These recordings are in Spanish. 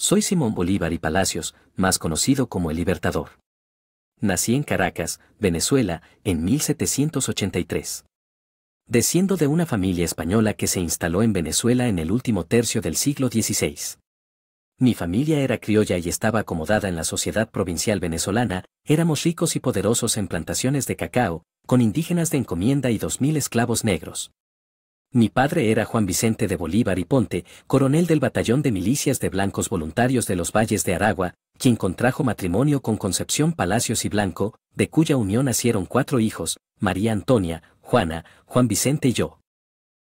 Soy Simón Bolívar y Palacios, más conocido como el Libertador. Nací en Caracas, Venezuela, en 1783. Desciendo de una familia española que se instaló en Venezuela en el último tercio del siglo XVI. Mi familia era criolla y estaba acomodada en la sociedad provincial venezolana, éramos ricos y poderosos en plantaciones de cacao, con indígenas de encomienda y 2.000 esclavos negros. Mi padre era Juan Vicente de Bolívar y Ponte, coronel del batallón de milicias de blancos voluntarios de los valles de Aragua, quien contrajo matrimonio con Concepción Palacios y Blanco, de cuya unión nacieron cuatro hijos, María Antonia, Juana, Juan Vicente y yo.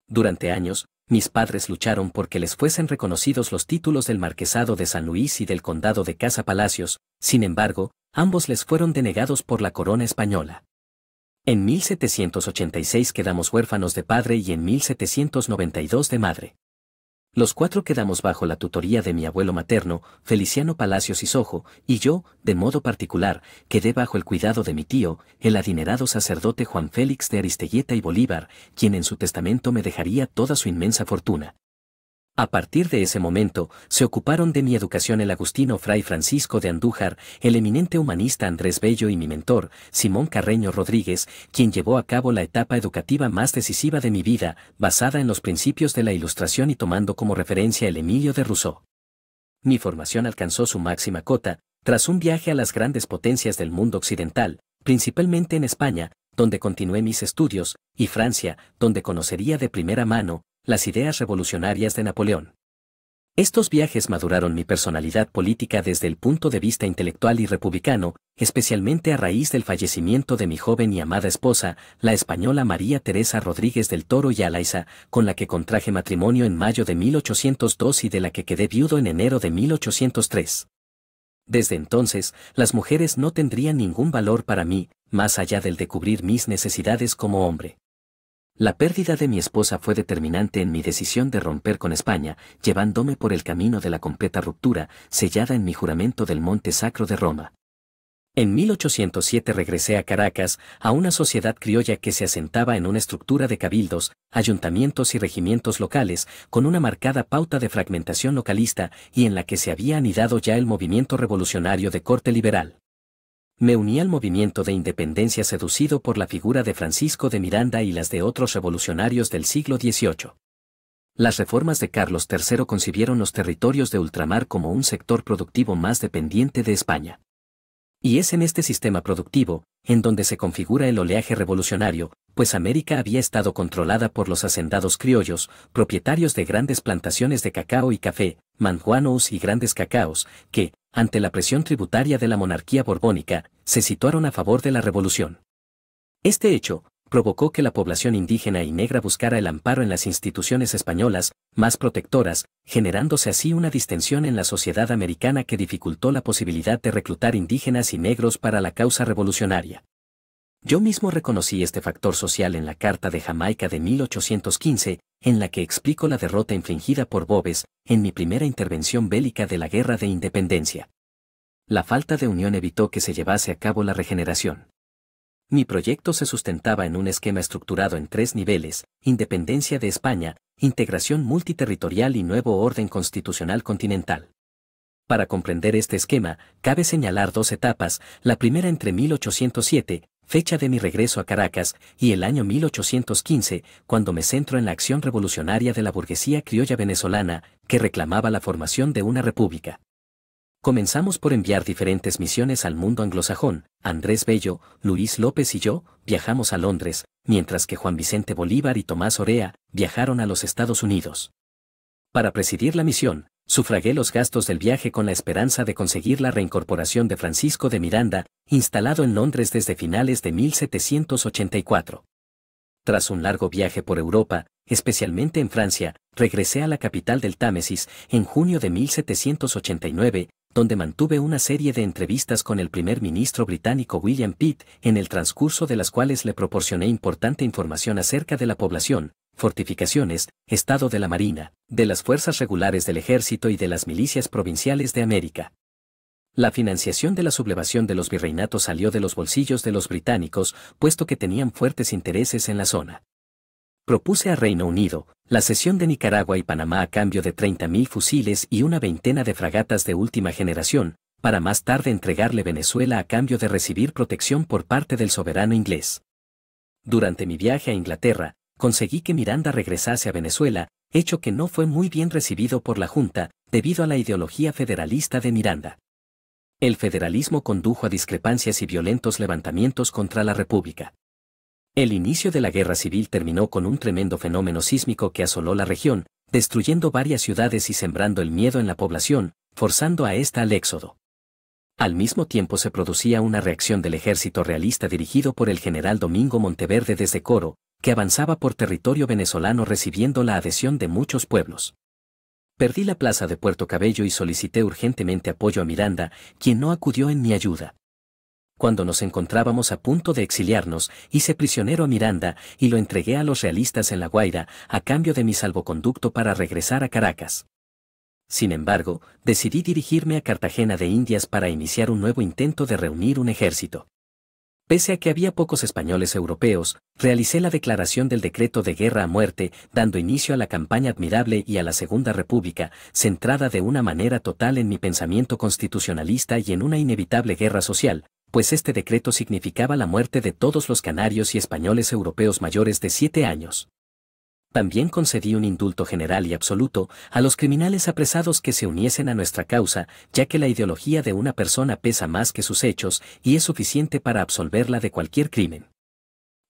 Durante años, mis padres lucharon porque les fuesen reconocidos los títulos del Marquesado de San Luis y del Condado de Casa Palacios, sin embargo, ambos les fueron denegados por la corona española. En 1786 quedamos huérfanos de padre y en 1792 de madre. Los cuatro quedamos bajo la tutoría de mi abuelo materno, Feliciano Palacios Sojo, y yo, de modo particular, quedé bajo el cuidado de mi tío, el adinerado sacerdote Juan Félix de Aristelleta y Bolívar, quien en su testamento me dejaría toda su inmensa fortuna. A partir de ese momento, se ocuparon de mi educación el agustino Fray Francisco de Andújar, el eminente humanista Andrés Bello y mi mentor, Simón Carreño Rodríguez, quien llevó a cabo la etapa educativa más decisiva de mi vida, basada en los principios de la Ilustración y tomando como referencia el Emilio de Rousseau. Mi formación alcanzó su máxima cota, tras un viaje a las grandes potencias del mundo occidental, principalmente en España, donde continué mis estudios, y Francia, donde conocería de primera mano, las ideas revolucionarias de Napoleón. Estos viajes maduraron mi personalidad política desde el punto de vista intelectual y republicano, especialmente a raíz del fallecimiento de mi joven y amada esposa, la española María Teresa Rodríguez del Toro y Alaiza, con la que contraje matrimonio en mayo de 1802 y de la que quedé viudo en enero de 1803. Desde entonces, las mujeres no tendrían ningún valor para mí, más allá del de cubrir mis necesidades como hombre. La pérdida de mi esposa fue determinante en mi decisión de romper con España, llevándome por el camino de la completa ruptura, sellada en mi juramento del Monte Sacro de Roma. En 1807 regresé a Caracas, a una sociedad criolla que se asentaba en una estructura de cabildos, ayuntamientos y regimientos locales, con una marcada pauta de fragmentación localista y en la que se había anidado ya el movimiento revolucionario de corte liberal. Me uní al movimiento de independencia seducido por la figura de Francisco de Miranda y las de otros revolucionarios del siglo XVIII. Las reformas de Carlos III concibieron los territorios de ultramar como un sector productivo más dependiente de España. Y es en este sistema productivo, en donde se configura el oleaje revolucionario, pues América había estado controlada por los hacendados criollos, propietarios de grandes plantaciones de cacao y café, manjuanos y grandes cacaos, que, ante la presión tributaria de la monarquía borbónica, se situaron a favor de la revolución. Este hecho, provocó que la población indígena y negra buscara el amparo en las instituciones españolas, más protectoras, generándose así una distensión en la sociedad americana que dificultó la posibilidad de reclutar indígenas y negros para la causa revolucionaria. Yo mismo reconocí este factor social en la Carta de Jamaica de 1815, en la que explico la derrota infligida por Bobes en mi primera intervención bélica de la Guerra de Independencia. La falta de unión evitó que se llevase a cabo la regeneración. Mi proyecto se sustentaba en un esquema estructurado en tres niveles, independencia de España, integración multiterritorial y nuevo orden constitucional continental. Para comprender este esquema, cabe señalar dos etapas, la primera entre 1807, fecha de mi regreso a Caracas, y el año 1815, cuando me centro en la acción revolucionaria de la burguesía criolla venezolana, que reclamaba la formación de una república. Comenzamos por enviar diferentes misiones al mundo anglosajón. Andrés Bello, Luis López y yo viajamos a Londres, mientras que Juan Vicente Bolívar y Tomás Orea viajaron a los Estados Unidos. Para presidir la misión, sufragué los gastos del viaje con la esperanza de conseguir la reincorporación de Francisco de Miranda, instalado en Londres desde finales de 1784. Tras un largo viaje por Europa, especialmente en Francia, regresé a la capital del Támesis en junio de 1789, donde mantuve una serie de entrevistas con el primer ministro británico William Pitt, en el transcurso de las cuales le proporcioné importante información acerca de la población, fortificaciones, estado de la Marina, de las fuerzas regulares del ejército y de las milicias provinciales de América. La financiación de la sublevación de los virreinatos salió de los bolsillos de los británicos, puesto que tenían fuertes intereses en la zona propuse a Reino Unido la cesión de Nicaragua y Panamá a cambio de 30.000 fusiles y una veintena de fragatas de última generación, para más tarde entregarle Venezuela a cambio de recibir protección por parte del soberano inglés. Durante mi viaje a Inglaterra, conseguí que Miranda regresase a Venezuela, hecho que no fue muy bien recibido por la Junta, debido a la ideología federalista de Miranda. El federalismo condujo a discrepancias y violentos levantamientos contra la República. El inicio de la guerra civil terminó con un tremendo fenómeno sísmico que asoló la región, destruyendo varias ciudades y sembrando el miedo en la población, forzando a esta al éxodo. Al mismo tiempo se producía una reacción del ejército realista dirigido por el general Domingo Monteverde desde Coro, que avanzaba por territorio venezolano recibiendo la adhesión de muchos pueblos. Perdí la plaza de Puerto Cabello y solicité urgentemente apoyo a Miranda, quien no acudió en mi ayuda cuando nos encontrábamos a punto de exiliarnos, hice prisionero a Miranda y lo entregué a los realistas en La Guaira a cambio de mi salvoconducto para regresar a Caracas. Sin embargo, decidí dirigirme a Cartagena de Indias para iniciar un nuevo intento de reunir un ejército. Pese a que había pocos españoles europeos, realicé la declaración del decreto de guerra a muerte, dando inicio a la campaña admirable y a la Segunda República, centrada de una manera total en mi pensamiento constitucionalista y en una inevitable guerra social, pues este decreto significaba la muerte de todos los canarios y españoles europeos mayores de siete años. También concedí un indulto general y absoluto a los criminales apresados que se uniesen a nuestra causa, ya que la ideología de una persona pesa más que sus hechos y es suficiente para absolverla de cualquier crimen.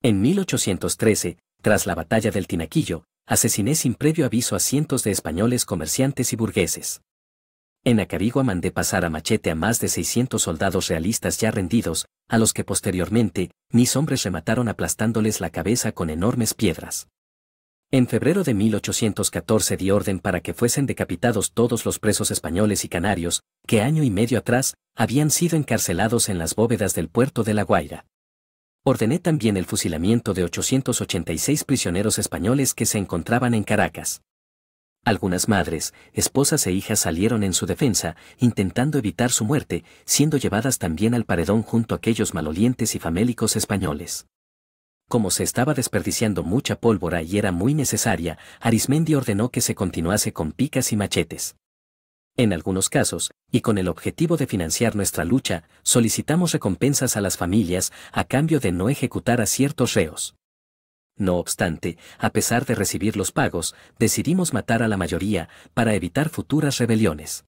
En 1813, tras la batalla del Tinaquillo, asesiné sin previo aviso a cientos de españoles comerciantes y burgueses. En Acarigua mandé pasar a machete a más de 600 soldados realistas ya rendidos, a los que posteriormente, mis hombres remataron aplastándoles la cabeza con enormes piedras. En febrero de 1814 di orden para que fuesen decapitados todos los presos españoles y canarios, que año y medio atrás habían sido encarcelados en las bóvedas del puerto de La Guaira. Ordené también el fusilamiento de 886 prisioneros españoles que se encontraban en Caracas. Algunas madres, esposas e hijas salieron en su defensa, intentando evitar su muerte, siendo llevadas también al paredón junto a aquellos malolientes y famélicos españoles. Como se estaba desperdiciando mucha pólvora y era muy necesaria, Arismendi ordenó que se continuase con picas y machetes. En algunos casos, y con el objetivo de financiar nuestra lucha, solicitamos recompensas a las familias a cambio de no ejecutar a ciertos reos. No obstante, a pesar de recibir los pagos, decidimos matar a la mayoría para evitar futuras rebeliones.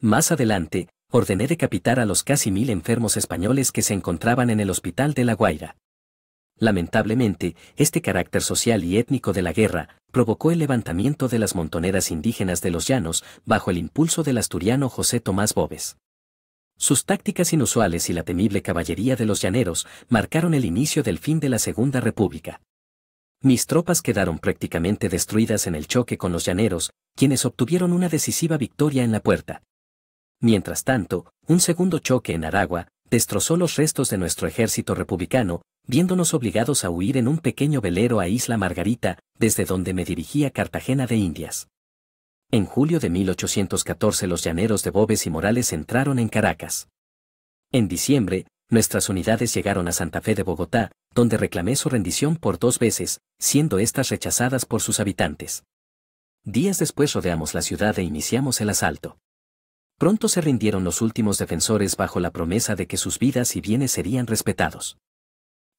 Más adelante, ordené decapitar a los casi mil enfermos españoles que se encontraban en el hospital de La Guaira. Lamentablemente, este carácter social y étnico de la guerra provocó el levantamiento de las montoneras indígenas de los llanos bajo el impulso del asturiano José Tomás Boves. Sus tácticas inusuales y la temible caballería de los llaneros marcaron el inicio del fin de la Segunda República. Mis tropas quedaron prácticamente destruidas en el choque con los llaneros, quienes obtuvieron una decisiva victoria en la puerta. Mientras tanto, un segundo choque en Aragua destrozó los restos de nuestro ejército republicano, viéndonos obligados a huir en un pequeño velero a Isla Margarita, desde donde me dirigía Cartagena de Indias. En julio de 1814 los llaneros de Bobes y Morales entraron en Caracas. En diciembre, nuestras unidades llegaron a Santa Fe de Bogotá, donde reclamé su rendición por dos veces, siendo estas rechazadas por sus habitantes. Días después rodeamos la ciudad e iniciamos el asalto. Pronto se rindieron los últimos defensores bajo la promesa de que sus vidas y bienes serían respetados.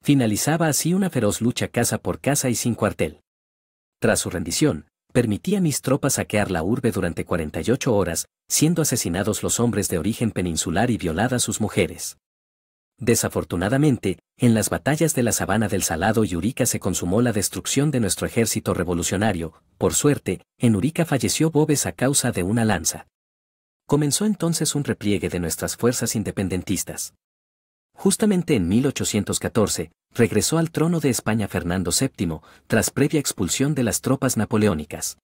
Finalizaba así una feroz lucha casa por casa y sin cuartel. Tras su rendición, permití a mis tropas saquear la urbe durante 48 horas, siendo asesinados los hombres de origen peninsular y violadas sus mujeres. Desafortunadamente, en las batallas de la Sabana del Salado y Urica se consumó la destrucción de nuestro ejército revolucionario, por suerte, en Urica falleció Bobes a causa de una lanza. Comenzó entonces un repliegue de nuestras fuerzas independentistas. Justamente en 1814, regresó al trono de España Fernando VII, tras previa expulsión de las tropas napoleónicas.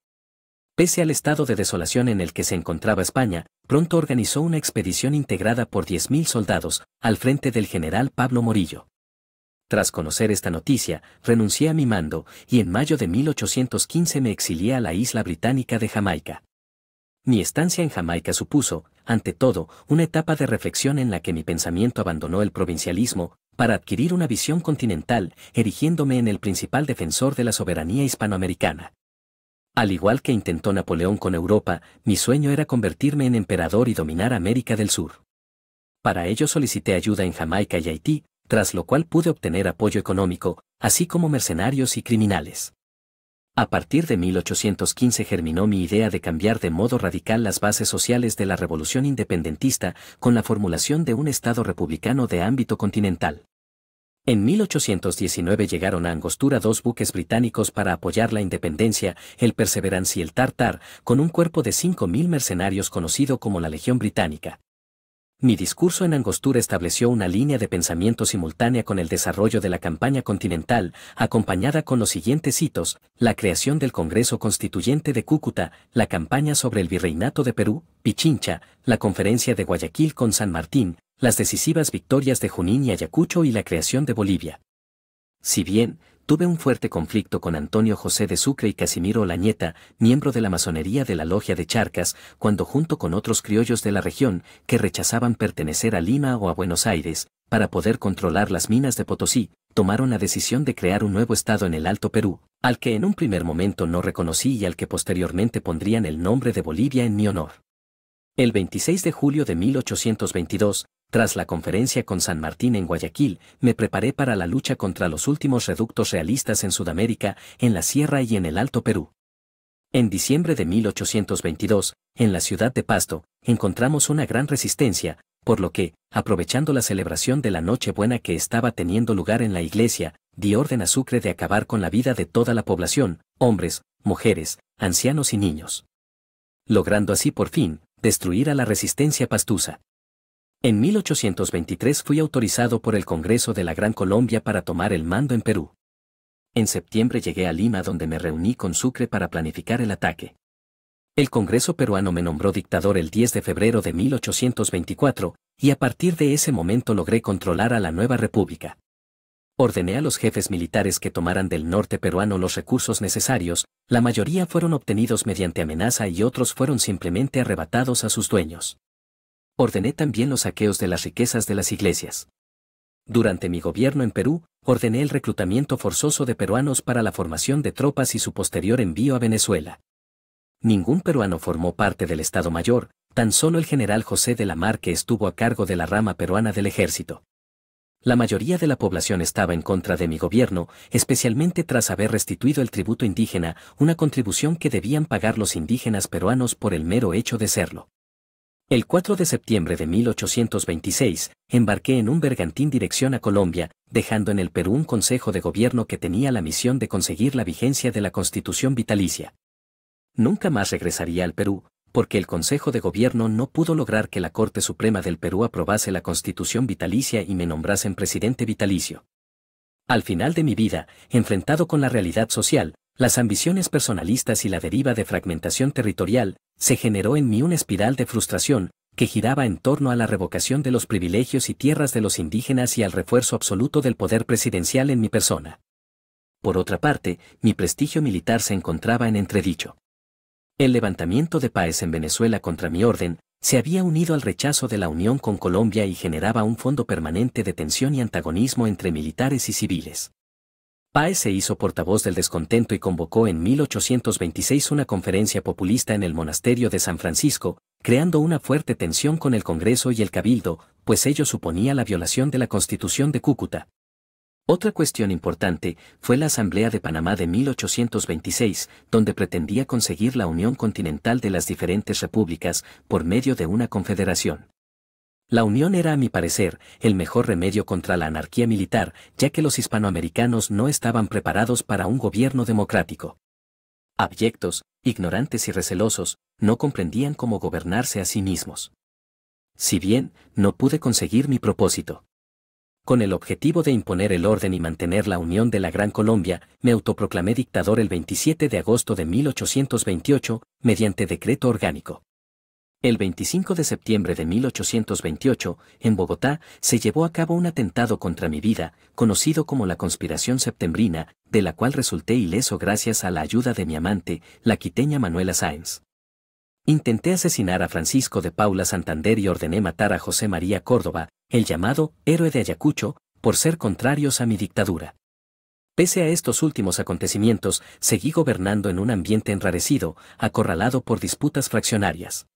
Pese al estado de desolación en el que se encontraba España, pronto organizó una expedición integrada por 10.000 soldados, al frente del general Pablo Morillo. Tras conocer esta noticia, renuncié a mi mando y en mayo de 1815 me exilié a la isla británica de Jamaica. Mi estancia en Jamaica supuso, ante todo, una etapa de reflexión en la que mi pensamiento abandonó el provincialismo para adquirir una visión continental, erigiéndome en el principal defensor de la soberanía hispanoamericana. Al igual que intentó Napoleón con Europa, mi sueño era convertirme en emperador y dominar América del Sur. Para ello solicité ayuda en Jamaica y Haití, tras lo cual pude obtener apoyo económico, así como mercenarios y criminales. A partir de 1815 germinó mi idea de cambiar de modo radical las bases sociales de la revolución independentista con la formulación de un Estado republicano de ámbito continental. En 1819 llegaron a Angostura dos buques británicos para apoyar la independencia, el Perseverance y el Tartar, con un cuerpo de 5.000 mercenarios conocido como la Legión Británica. Mi discurso en Angostura estableció una línea de pensamiento simultánea con el desarrollo de la campaña continental, acompañada con los siguientes hitos, la creación del Congreso Constituyente de Cúcuta, la campaña sobre el Virreinato de Perú, Pichincha, la conferencia de Guayaquil con San Martín, las decisivas victorias de Junín y Ayacucho y la creación de Bolivia. Si bien, tuve un fuerte conflicto con Antonio José de Sucre y Casimiro Lañeta, miembro de la masonería de la Logia de Charcas, cuando junto con otros criollos de la región, que rechazaban pertenecer a Lima o a Buenos Aires, para poder controlar las minas de Potosí, tomaron la decisión de crear un nuevo estado en el Alto Perú, al que en un primer momento no reconocí y al que posteriormente pondrían el nombre de Bolivia en mi honor. El 26 de julio de 1822, tras la conferencia con San Martín en Guayaquil, me preparé para la lucha contra los últimos reductos realistas en Sudamérica, en la Sierra y en el Alto Perú. En diciembre de 1822, en la ciudad de Pasto, encontramos una gran resistencia, por lo que, aprovechando la celebración de la Nochebuena que estaba teniendo lugar en la iglesia, di orden a Sucre de acabar con la vida de toda la población, hombres, mujeres, ancianos y niños. Logrando así por fin, destruir a la resistencia pastusa. En 1823 fui autorizado por el Congreso de la Gran Colombia para tomar el mando en Perú. En septiembre llegué a Lima donde me reuní con Sucre para planificar el ataque. El Congreso peruano me nombró dictador el 10 de febrero de 1824, y a partir de ese momento logré controlar a la nueva república ordené a los jefes militares que tomaran del norte peruano los recursos necesarios, la mayoría fueron obtenidos mediante amenaza y otros fueron simplemente arrebatados a sus dueños. Ordené también los saqueos de las riquezas de las iglesias. Durante mi gobierno en Perú, ordené el reclutamiento forzoso de peruanos para la formación de tropas y su posterior envío a Venezuela. Ningún peruano formó parte del Estado Mayor, tan solo el general José de la Mar que estuvo a cargo de la rama peruana del ejército. La mayoría de la población estaba en contra de mi gobierno, especialmente tras haber restituido el tributo indígena, una contribución que debían pagar los indígenas peruanos por el mero hecho de serlo. El 4 de septiembre de 1826, embarqué en un bergantín dirección a Colombia, dejando en el Perú un consejo de gobierno que tenía la misión de conseguir la vigencia de la constitución vitalicia. Nunca más regresaría al Perú, porque el Consejo de Gobierno no pudo lograr que la Corte Suprema del Perú aprobase la Constitución vitalicia y me nombrasen presidente vitalicio. Al final de mi vida, enfrentado con la realidad social, las ambiciones personalistas y la deriva de fragmentación territorial, se generó en mí una espiral de frustración, que giraba en torno a la revocación de los privilegios y tierras de los indígenas y al refuerzo absoluto del poder presidencial en mi persona. Por otra parte, mi prestigio militar se encontraba en entredicho. El levantamiento de Páez en Venezuela contra mi orden se había unido al rechazo de la unión con Colombia y generaba un fondo permanente de tensión y antagonismo entre militares y civiles. Páez se hizo portavoz del descontento y convocó en 1826 una conferencia populista en el monasterio de San Francisco, creando una fuerte tensión con el Congreso y el Cabildo, pues ello suponía la violación de la Constitución de Cúcuta, otra cuestión importante fue la Asamblea de Panamá de 1826, donde pretendía conseguir la unión continental de las diferentes repúblicas por medio de una confederación. La unión era, a mi parecer, el mejor remedio contra la anarquía militar, ya que los hispanoamericanos no estaban preparados para un gobierno democrático. Abyectos, ignorantes y recelosos, no comprendían cómo gobernarse a sí mismos. Si bien, no pude conseguir mi propósito con el objetivo de imponer el orden y mantener la unión de la Gran Colombia, me autoproclamé dictador el 27 de agosto de 1828, mediante decreto orgánico. El 25 de septiembre de 1828, en Bogotá, se llevó a cabo un atentado contra mi vida, conocido como la conspiración septembrina, de la cual resulté ileso gracias a la ayuda de mi amante, la quiteña Manuela Sáenz. Intenté asesinar a Francisco de Paula Santander y ordené matar a José María Córdoba, el llamado héroe de Ayacucho, por ser contrarios a mi dictadura. Pese a estos últimos acontecimientos, seguí gobernando en un ambiente enrarecido, acorralado por disputas fraccionarias.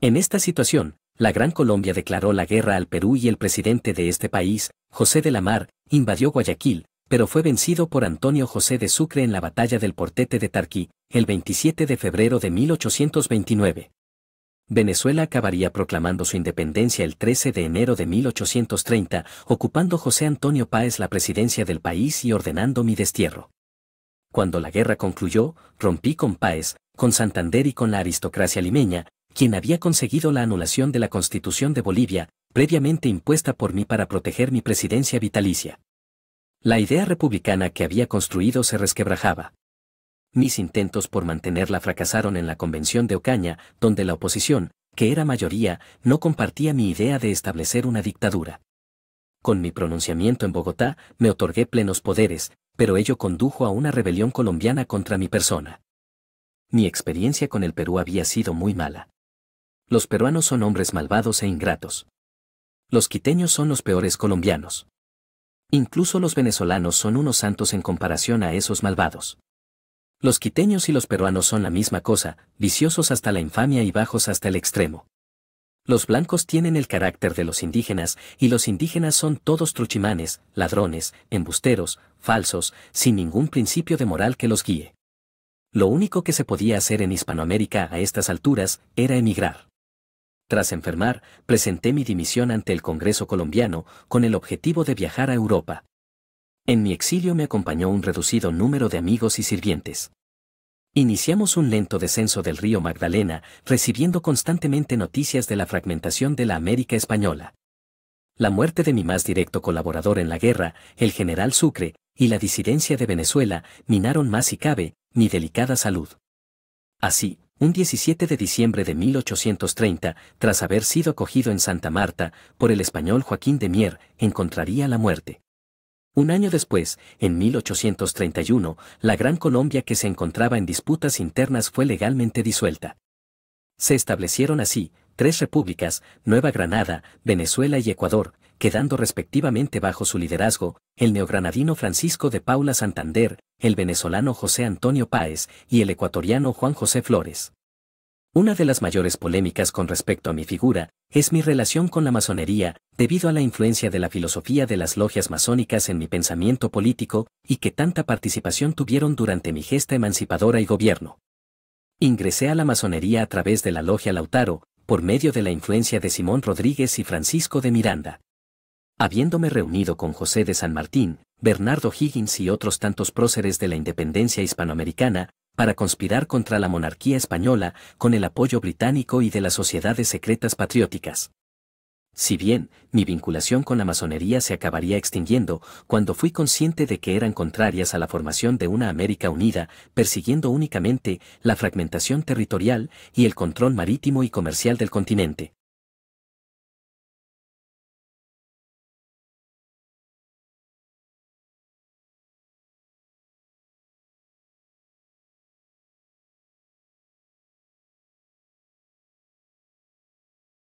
En esta situación, la Gran Colombia declaró la guerra al Perú y el presidente de este país, José de la Mar, invadió Guayaquil, pero fue vencido por Antonio José de Sucre en la batalla del Portete de Tarquí, el 27 de febrero de 1829. Venezuela acabaría proclamando su independencia el 13 de enero de 1830, ocupando José Antonio Páez la presidencia del país y ordenando mi destierro. Cuando la guerra concluyó, rompí con Páez, con Santander y con la aristocracia limeña, quien había conseguido la anulación de la Constitución de Bolivia, previamente impuesta por mí para proteger mi presidencia vitalicia. La idea republicana que había construido se resquebrajaba mis intentos por mantenerla fracasaron en la convención de Ocaña, donde la oposición, que era mayoría, no compartía mi idea de establecer una dictadura. Con mi pronunciamiento en Bogotá me otorgué plenos poderes, pero ello condujo a una rebelión colombiana contra mi persona. Mi experiencia con el Perú había sido muy mala. Los peruanos son hombres malvados e ingratos. Los quiteños son los peores colombianos. Incluso los venezolanos son unos santos en comparación a esos malvados. Los quiteños y los peruanos son la misma cosa, viciosos hasta la infamia y bajos hasta el extremo. Los blancos tienen el carácter de los indígenas, y los indígenas son todos truchimanes, ladrones, embusteros, falsos, sin ningún principio de moral que los guíe. Lo único que se podía hacer en Hispanoamérica a estas alturas era emigrar. Tras enfermar, presenté mi dimisión ante el Congreso colombiano con el objetivo de viajar a Europa. En mi exilio me acompañó un reducido número de amigos y sirvientes. Iniciamos un lento descenso del río Magdalena, recibiendo constantemente noticias de la fragmentación de la América española. La muerte de mi más directo colaborador en la guerra, el general Sucre, y la disidencia de Venezuela minaron más si cabe mi delicada salud. Así, un 17 de diciembre de 1830, tras haber sido acogido en Santa Marta por el español Joaquín de Mier, encontraría la muerte. Un año después, en 1831, la Gran Colombia que se encontraba en disputas internas fue legalmente disuelta. Se establecieron así tres repúblicas, Nueva Granada, Venezuela y Ecuador, quedando respectivamente bajo su liderazgo el neogranadino Francisco de Paula Santander, el venezolano José Antonio Páez y el ecuatoriano Juan José Flores. Una de las mayores polémicas con respecto a mi figura es mi relación con la masonería, debido a la influencia de la filosofía de las logias masónicas en mi pensamiento político y que tanta participación tuvieron durante mi gesta emancipadora y gobierno. Ingresé a la masonería a través de la logia Lautaro, por medio de la influencia de Simón Rodríguez y Francisco de Miranda. Habiéndome reunido con José de San Martín, Bernardo Higgins y otros tantos próceres de la independencia hispanoamericana, para conspirar contra la monarquía española con el apoyo británico y de las sociedades secretas patrióticas. Si bien, mi vinculación con la masonería se acabaría extinguiendo cuando fui consciente de que eran contrarias a la formación de una América unida, persiguiendo únicamente la fragmentación territorial y el control marítimo y comercial del continente.